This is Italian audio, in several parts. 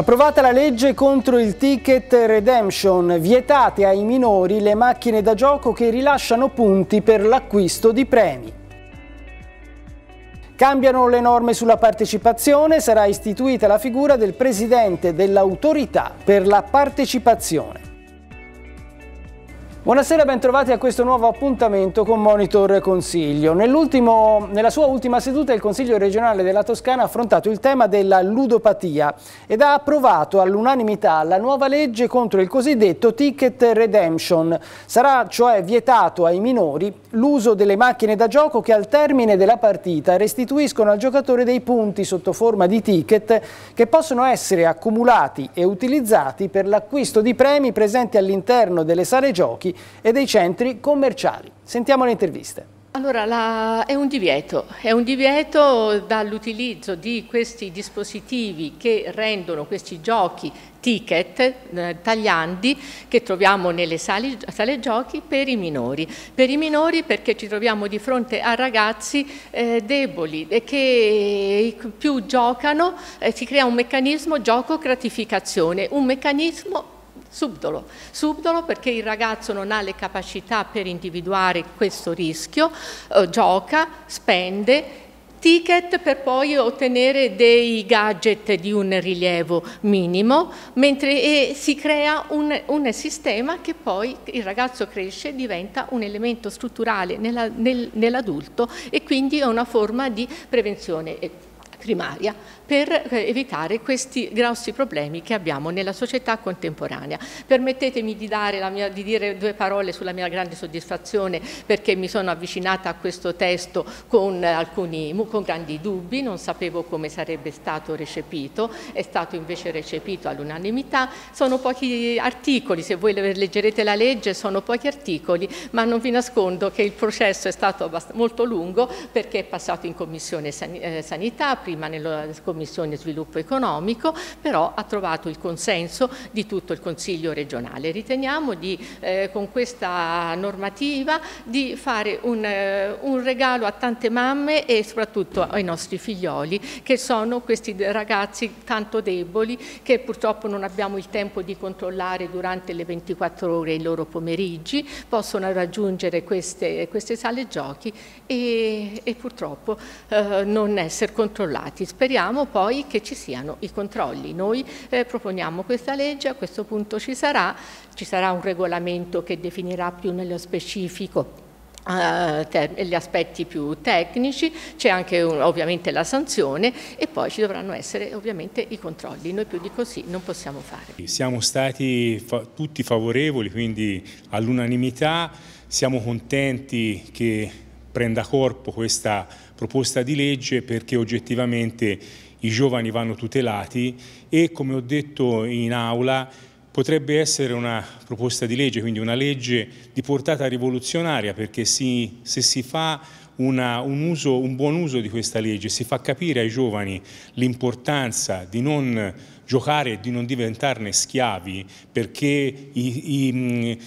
Approvata la legge contro il ticket redemption, vietate ai minori le macchine da gioco che rilasciano punti per l'acquisto di premi. Cambiano le norme sulla partecipazione, sarà istituita la figura del presidente dell'autorità per la partecipazione. Buonasera, bentrovati a questo nuovo appuntamento con Monitor Consiglio. nella sua ultima seduta il Consiglio regionale della Toscana ha affrontato il tema della ludopatia ed ha approvato all'unanimità la nuova legge contro il cosiddetto ticket redemption. Sarà cioè vietato ai minori l'uso delle macchine da gioco che al termine della partita restituiscono al giocatore dei punti sotto forma di ticket che possono essere accumulati e utilizzati per l'acquisto di premi presenti all'interno delle sale giochi parchi e dei centri commerciali. Sentiamo le interviste. Allora, la, è un divieto, è un divieto dall'utilizzo di questi dispositivi che rendono questi giochi ticket eh, tagliandi che troviamo nelle sali, sale giochi per i minori. Per i minori perché ci troviamo di fronte a ragazzi eh, deboli e che eh, più giocano eh, si crea un meccanismo gioco-gratificazione, un meccanismo Subdolo. Subdolo perché il ragazzo non ha le capacità per individuare questo rischio, eh, gioca, spende ticket per poi ottenere dei gadget di un rilievo minimo, mentre eh, si crea un, un sistema che poi il ragazzo cresce, e diventa un elemento strutturale nell'adulto e quindi è una forma di prevenzione eh, primaria per eh, evitare questi grossi problemi che abbiamo nella società contemporanea. Permettetemi di, mia, di dire due parole sulla mia grande soddisfazione perché mi sono avvicinata a questo testo con, alcuni, con grandi dubbi, non sapevo come sarebbe stato recepito, è stato invece recepito all'unanimità, sono pochi articoli, se voi leggerete la legge sono pochi articoli, ma non vi nascondo che il processo è stato molto lungo perché è passato in commissione eh, sanità, prima nella commissione Commissione Sviluppo Economico, però ha trovato il consenso di tutto il Consiglio regionale. Riteniamo di, eh, con questa normativa di fare un, eh, un, regalo a tante mamme e soprattutto ai nostri figlioli che sono questi ragazzi tanto deboli che purtroppo non abbiamo il tempo di controllare durante le 24 ore i loro pomeriggi, possono raggiungere queste, queste sale giochi e, e purtroppo eh, non essere controllati. Speriamo poi che ci siano i controlli. Noi eh, proponiamo questa legge, a questo punto ci sarà, ci sarà un regolamento che definirà più nello specifico eh, gli aspetti più tecnici, c'è anche ovviamente la sanzione e poi ci dovranno essere ovviamente i controlli, noi più di così non possiamo fare. Siamo stati fa tutti favorevoli, quindi all'unanimità, siamo contenti che prenda corpo questa proposta di legge perché oggettivamente i giovani vanno tutelati e come ho detto in aula potrebbe essere una proposta di legge, quindi una legge di portata rivoluzionaria perché si, se si fa una, un, uso, un buon uso di questa legge, si fa capire ai giovani l'importanza di non giocare e di non diventarne schiavi perché i, i,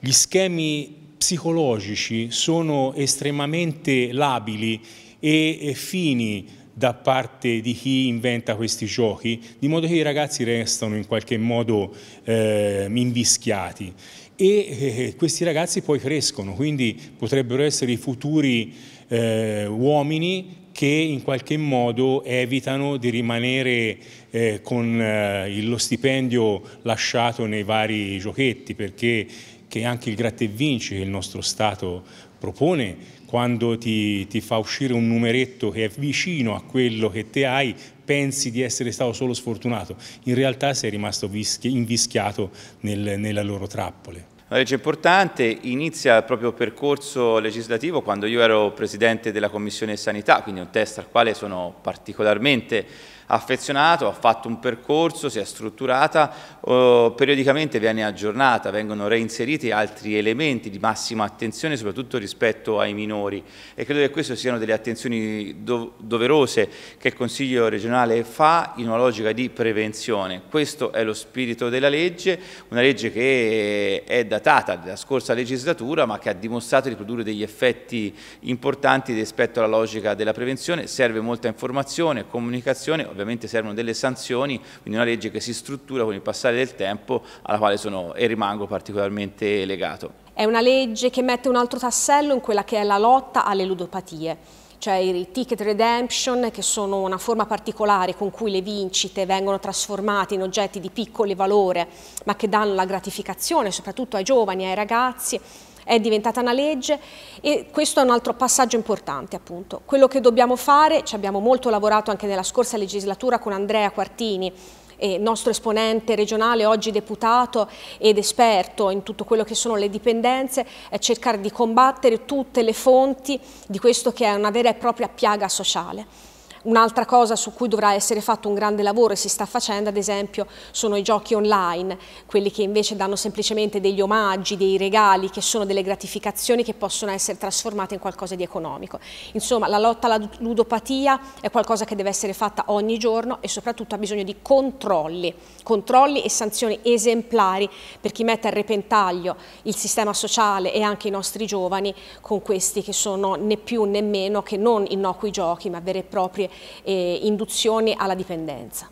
gli schemi psicologici sono estremamente labili e, e fini da parte di chi inventa questi giochi, di modo che i ragazzi restano in qualche modo eh, invischiati e eh, questi ragazzi poi crescono, quindi potrebbero essere i futuri eh, uomini che in qualche modo evitano di rimanere eh, con eh, lo stipendio lasciato nei vari giochetti, perché che anche il gratta e vinci che il nostro Stato propone quando ti, ti, fa uscire un numeretto che è vicino a quello che te hai, pensi di essere stato solo sfortunato, in realtà sei rimasto invischiato nel, nella loro trappola. La legge importante inizia il proprio percorso legislativo quando io ero presidente della Commissione Sanità, quindi un test al quale sono particolarmente affezionato, ha fatto un percorso, si è strutturata, eh, periodicamente viene aggiornata, vengono reinseriti altri elementi di massima attenzione soprattutto rispetto ai minori e credo che queste siano delle attenzioni do doverose che il Consiglio regionale fa in una logica di prevenzione. Questo è lo spirito della legge, una legge che è datata dalla scorsa legislatura ma che ha dimostrato di produrre degli effetti importanti rispetto alla logica della prevenzione, serve molta informazione, comunicazione, ovviamente servono delle sanzioni, quindi una legge che si struttura con il passare del tempo alla quale sono e rimango particolarmente legato. È una legge che mette un altro tassello in quella che è la lotta alle ludopatie cioè i ticket redemption che sono una forma particolare con cui le vincite vengono trasformate in oggetti di piccolo valore ma che danno la gratificazione soprattutto ai giovani, e ai ragazzi è diventata una legge e questo è un altro passaggio importante appunto. Quello che dobbiamo fare, ci abbiamo molto lavorato anche nella scorsa legislatura con Andrea Quartini, eh, nostro esponente regionale, oggi deputato ed esperto in tutto quello che sono le dipendenze, è cercare di combattere tutte le fonti di questo che è una vera e propria piaga sociale. Un'altra cosa su cui dovrà essere fatto un grande lavoro e si sta facendo ad esempio sono i giochi online, quelli che invece danno semplicemente degli omaggi, dei regali, che sono delle gratificazioni che possono essere trasformate in qualcosa di economico. Insomma la lotta alla ludopatia è qualcosa che deve essere fatta ogni giorno e soprattutto ha bisogno di controlli, controlli e sanzioni esemplari per chi mette a repentaglio il sistema sociale e anche i nostri giovani con questi che sono né più né meno che non innocui giochi ma vere e proprie eh, induzioni alla dipendenza.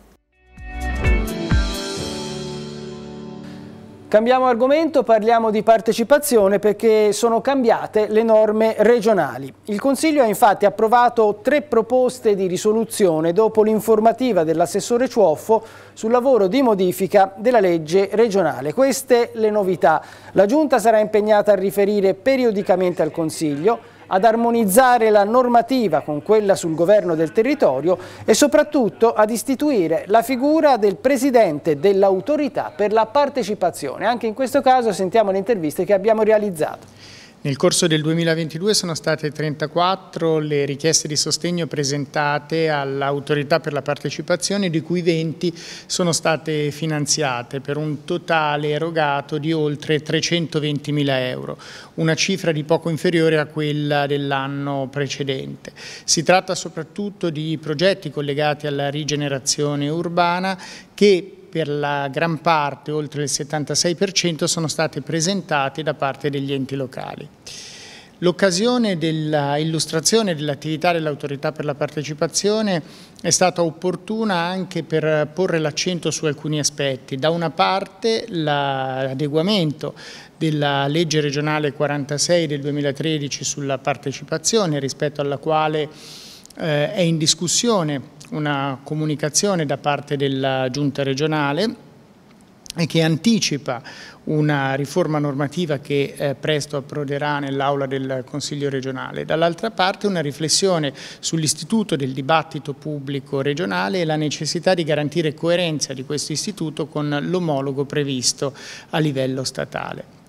Cambiamo argomento, parliamo di partecipazione perché sono cambiate le norme regionali. Il Consiglio ha infatti approvato tre proposte di risoluzione dopo l'informativa dell'assessore Ciuoffo sul lavoro di modifica della legge regionale. Queste le novità. La Giunta sarà impegnata a riferire periodicamente al Consiglio ad armonizzare la normativa con quella sul governo del territorio e soprattutto ad istituire la figura del presidente dell'autorità per la partecipazione. Anche in questo caso sentiamo le interviste che abbiamo realizzato. Nel corso del 2022 sono state 34 le richieste di sostegno presentate all'autorità per la partecipazione, di cui 20 sono state finanziate per un totale erogato di oltre 320 mila euro, una cifra di poco inferiore a quella dell'anno precedente. Si tratta soprattutto di progetti collegati alla rigenerazione urbana che per la gran parte, oltre il 76%, sono state presentate da parte degli enti locali. L'occasione dell'illustrazione dell'attività dell'autorità per la partecipazione è stata opportuna anche per porre l'accento su alcuni aspetti. Da una parte l'adeguamento della legge regionale 46 del 2013 sulla partecipazione rispetto alla quale eh, è in discussione una comunicazione da parte della giunta regionale e che anticipa una riforma normativa che eh, presto approderà nell'aula del Consiglio regionale. Dall'altra parte una riflessione sull'istituto del dibattito pubblico regionale e la necessità di garantire coerenza di questo istituto con l'omologo previsto a livello statale.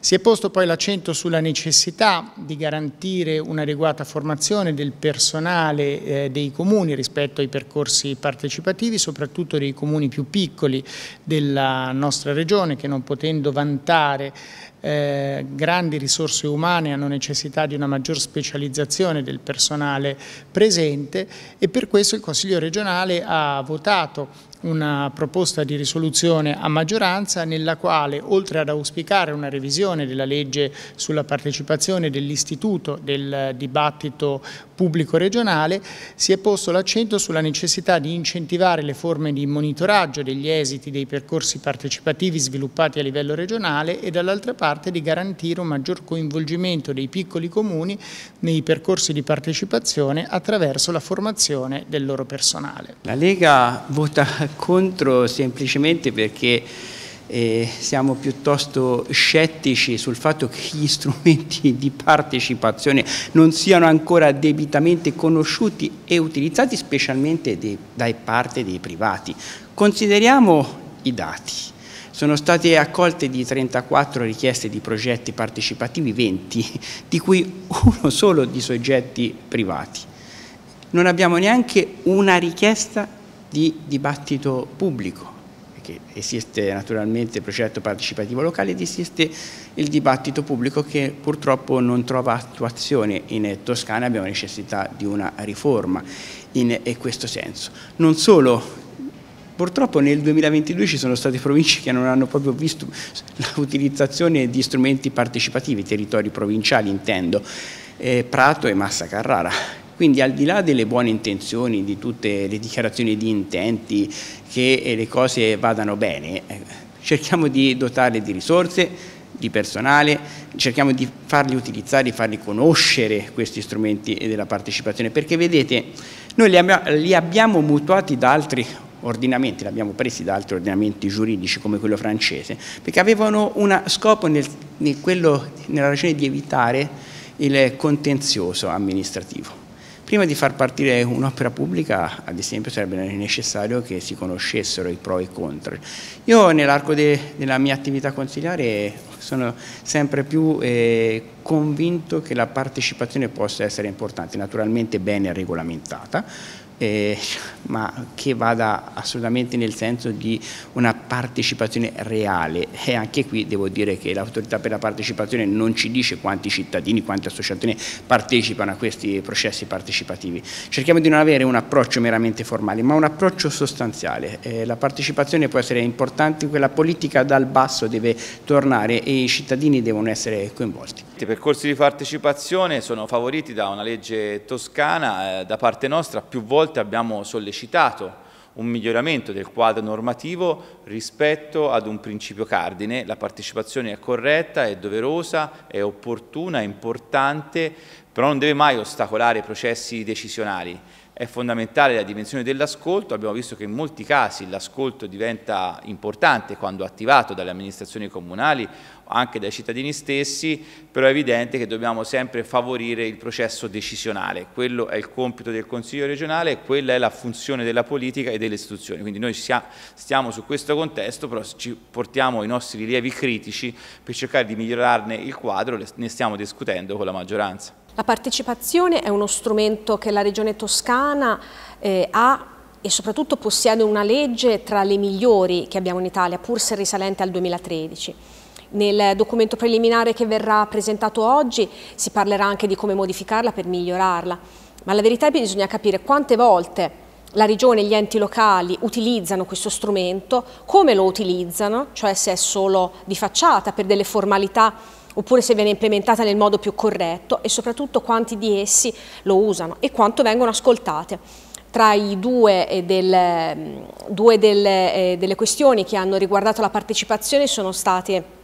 Si è posto poi l'accento sulla necessità di garantire un'adeguata formazione del personale eh, dei comuni rispetto ai percorsi partecipativi, soprattutto dei comuni più piccoli della nostra regione che non potendo vantare eh, grandi risorse umane hanno necessità di una maggior specializzazione del personale presente e per questo il Consiglio regionale ha votato una proposta di risoluzione a maggioranza nella quale, oltre ad auspicare una revisione della legge sulla partecipazione dell'istituto del dibattito pubblico regionale, si è posto l'accento sulla necessità di incentivare le forme di monitoraggio degli esiti dei percorsi partecipativi sviluppati a livello regionale e dall'altra parte di garantire un maggior coinvolgimento dei piccoli comuni nei percorsi di partecipazione attraverso la formazione del loro personale. La Lega vota contro semplicemente perché eh, siamo piuttosto scettici sul fatto che gli strumenti di partecipazione non siano ancora debitamente conosciuti e utilizzati specialmente de, da parte dei privati. Consideriamo i dati. Sono state accolte di 34 richieste di progetti partecipativi, 20, di cui uno solo di soggetti privati. Non abbiamo neanche una richiesta di dibattito pubblico che esiste naturalmente il progetto partecipativo locale ed esiste il dibattito pubblico che purtroppo non trova attuazione in Toscana, abbiamo necessità di una riforma in questo senso. Non solo Purtroppo nel 2022 ci sono state province che non hanno proprio visto l'utilizzazione di strumenti partecipativi, territori provinciali intendo, eh, Prato e Massa Carrara quindi al di là delle buone intenzioni, di tutte le dichiarazioni di intenti, che eh, le cose vadano bene, eh, cerchiamo di dotarle di risorse, di personale, cerchiamo di farli utilizzare, di farli conoscere questi strumenti della partecipazione, perché vedete, noi li, abbiamo, mutuati da altri ordinamenti, li abbiamo presi da altri ordinamenti giuridici come quello francese, perché avevano uno scopo nel, nel quello, nella ragione di evitare il contenzioso amministrativo. Prima di far partire un'opera pubblica, ad esempio, sarebbe necessario che si conoscessero i pro e i contro. Io nell'arco de, della mia attività consigliare sono sempre più eh, convinto che la partecipazione possa essere importante, naturalmente bene regolamentata, eh, ma che vada assolutamente nel senso di una partecipazione reale e anche qui devo dire che l'autorità per la partecipazione non ci dice quanti cittadini, quante associazioni partecipano a questi processi partecipativi. Cerchiamo di non avere un approccio meramente formale ma un approccio sostanziale, eh, la partecipazione può essere importante, quella politica dal basso deve tornare e i cittadini devono essere coinvolti. I percorsi di partecipazione sono favoriti da una legge toscana, eh, da parte nostra più volte abbiamo sollecitato un miglioramento del quadro normativo rispetto ad un principio cardine. La partecipazione è corretta, è doverosa, è opportuna, è importante, però non deve mai ostacolare i processi decisionali. È fondamentale la dimensione dell'ascolto, abbiamo visto che in molti casi l'ascolto diventa importante quando attivato dalle amministrazioni comunali anche dai cittadini stessi, però è evidente che dobbiamo sempre favorire il processo decisionale. Quello è il compito del Consiglio regionale, quella è la funzione della politica e delle istituzioni. Quindi noi stiamo su questo contesto, però ci portiamo i nostri rilievi critici per cercare di migliorarne il quadro, ne stiamo discutendo con la maggioranza. La partecipazione è uno strumento che la Regione Toscana eh, ha e soprattutto possiede una legge tra le migliori che abbiamo in Italia, pur se risalente al 2013. Nel documento preliminare che verrà presentato oggi si parlerà anche di come modificarla per migliorarla, ma la verità è che bisogna capire quante volte la regione e gli enti locali utilizzano questo strumento, come lo utilizzano, cioè se è solo di facciata per delle formalità oppure se viene implementata nel modo più corretto e soprattutto quanti di essi lo usano e quanto vengono ascoltate tra i due, eh, del, mm, due del, eh, delle questioni che hanno riguardato la partecipazione sono state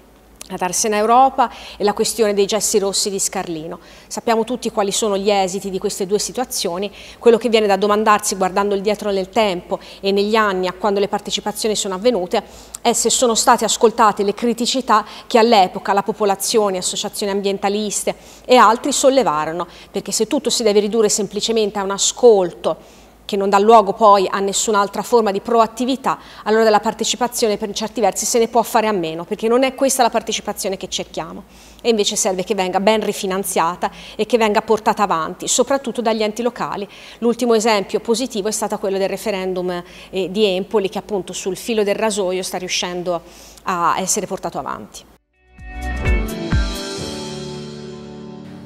la Darsena Europa e la questione dei gessi rossi di Scarlino. Sappiamo tutti quali sono gli esiti di queste due situazioni, quello che viene da domandarsi guardando il dietro nel tempo e negli anni a quando le partecipazioni sono avvenute è se sono state ascoltate le criticità che all'epoca la popolazione, associazioni ambientaliste e altri sollevarono, perché se tutto si deve ridurre semplicemente a un ascolto che non dà luogo poi a nessun'altra forma di proattività, allora della partecipazione per certi versi se ne può fare a meno, perché non è questa la partecipazione che cerchiamo e invece serve che venga ben rifinanziata e che venga portata avanti, soprattutto dagli enti locali. L'ultimo esempio positivo è stato quello del referendum eh, di Empoli che appunto sul filo del rasoio sta riuscendo a essere portato avanti.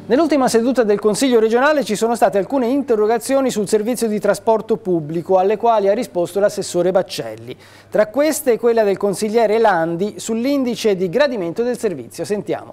Nell'ultima seduta del Consiglio regionale ci sono state alcune interrogazioni sul servizio di trasporto pubblico, alle quali ha risposto l'assessore Baccelli. Tra queste quella del consigliere Landi sull'indice di gradimento del servizio. Sentiamo.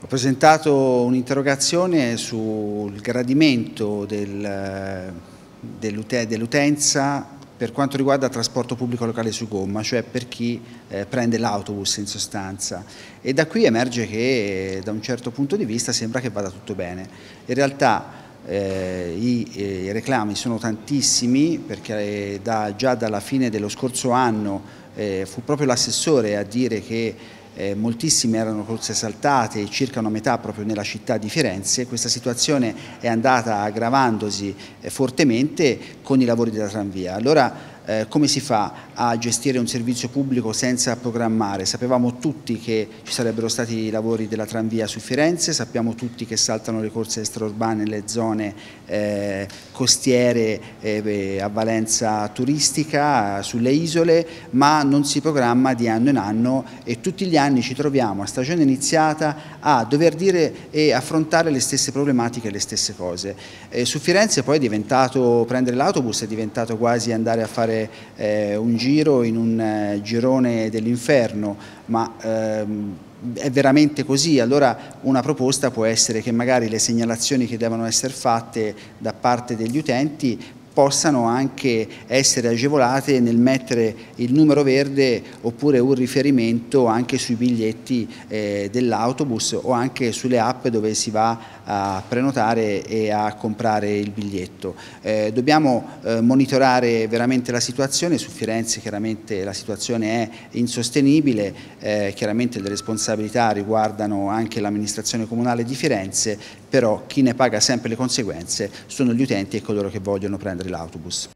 Ho presentato un'interrogazione sul gradimento del, eh, dell'utenza per quanto riguarda il trasporto pubblico locale su gomma, cioè per chi eh, prende l'autobus in sostanza. E da qui emerge che eh, da un certo punto di vista sembra che vada tutto bene. In realtà eh, i, eh, i, reclami sono tantissimi perché eh, da, già dalla fine dello scorso anno eh, fu proprio l'assessore a dire che eh, moltissime erano corse saltate, circa una metà proprio nella città di Firenze. Questa situazione è andata aggravandosi eh, fortemente con i lavori della tranvia. Allora eh, come si fa a gestire un servizio pubblico senza programmare? Sapevamo tutti che ci sarebbero stati i lavori della tranvia su Firenze, sappiamo tutti che saltano le corse extraurbane nelle zone eh, costiere eh, a valenza turistica, sulle isole, ma non si programma di anno in anno e tutti gli anni ci troviamo a stagione iniziata a dover dire e affrontare le stesse problematiche, e le stesse cose. E eh, su Firenze poi è diventato prendere l'autobus, è diventato quasi andare a fare eh, un giro in un eh, girone dell'inferno, ma... Ehm, è veramente così, allora una proposta può essere che magari le segnalazioni che devono essere fatte da parte degli utenti possano anche essere agevolate nel mettere il numero verde oppure un riferimento anche sui biglietti eh, dell'autobus o anche sulle app dove si va a prenotare e a comprare il biglietto. Eh, dobbiamo eh, monitorare veramente la situazione, su Firenze chiaramente la situazione è insostenibile, eh, chiaramente le responsabilità riguardano anche l'amministrazione comunale di Firenze, però chi ne paga sempre le conseguenze sono gli utenti e coloro che vogliono prendere l'autobus.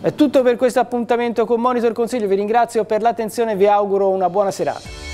È tutto per questo appuntamento con Monitor Consiglio, vi ringrazio per l'attenzione e vi auguro una buona serata.